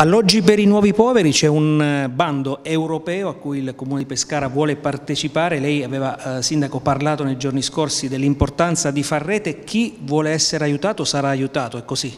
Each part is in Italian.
Alloggi per i nuovi poveri, c'è un eh, bando europeo a cui il Comune di Pescara vuole partecipare, lei aveva, eh, Sindaco, parlato nei giorni scorsi dell'importanza di far rete, chi vuole essere aiutato sarà aiutato, è così?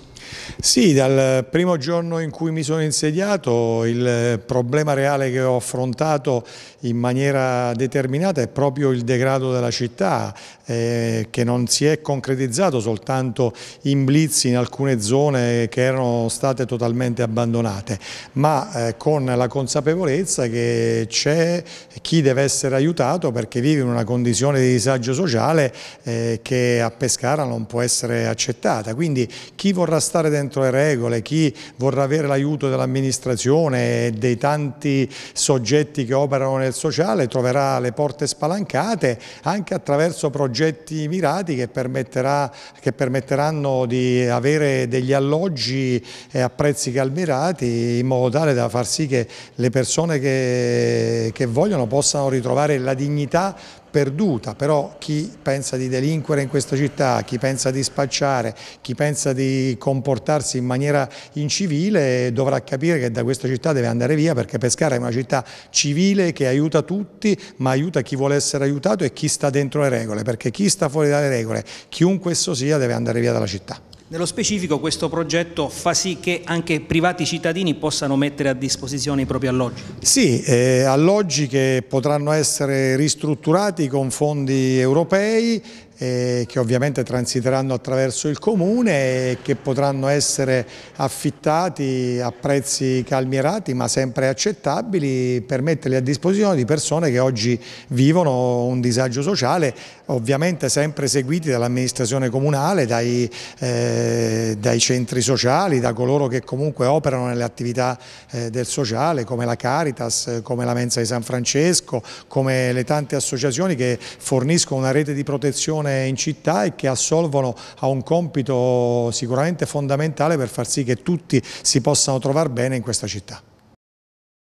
Sì, dal primo giorno in cui mi sono insediato il problema reale che ho affrontato in maniera determinata è proprio il degrado della città eh, che non si è concretizzato soltanto in blitz in alcune zone che erano state totalmente abbandonate, ma eh, con la consapevolezza che c'è chi deve essere aiutato perché vive in una condizione di disagio sociale eh, che a Pescara non può essere accettata. Quindi chi vorrà stare stare dentro le regole, chi vorrà avere l'aiuto dell'amministrazione e dei tanti soggetti che operano nel sociale troverà le porte spalancate anche attraverso progetti mirati che, permetterà, che permetteranno di avere degli alloggi eh, a prezzi calmirati in modo tale da far sì che le persone che, che vogliono possano ritrovare la dignità perduta, però chi pensa di delinquere in questa città, chi pensa di spacciare, chi pensa di comportarsi in maniera incivile dovrà capire che da questa città deve andare via perché Pescara è una città civile che aiuta tutti ma aiuta chi vuole essere aiutato e chi sta dentro le regole perché chi sta fuori dalle regole, chiunque esso sia, deve andare via dalla città. Nello specifico questo progetto fa sì che anche privati cittadini possano mettere a disposizione i propri alloggi? Sì, eh, alloggi che potranno essere ristrutturati con fondi europei eh, che ovviamente transiteranno attraverso il comune e che potranno essere affittati a prezzi calmierati ma sempre accettabili per metterli a disposizione di persone che oggi vivono un disagio sociale ovviamente sempre seguiti dall'amministrazione comunale, dai, eh, dai, centri sociali, da coloro che comunque operano nelle attività eh, del sociale come la Caritas, come la Mensa di San Francesco, come le tante associazioni che forniscono una rete di protezione persone in città e che assolvono a un compito sicuramente fondamentale per far sì che tutti si possano trovare bene in questa città.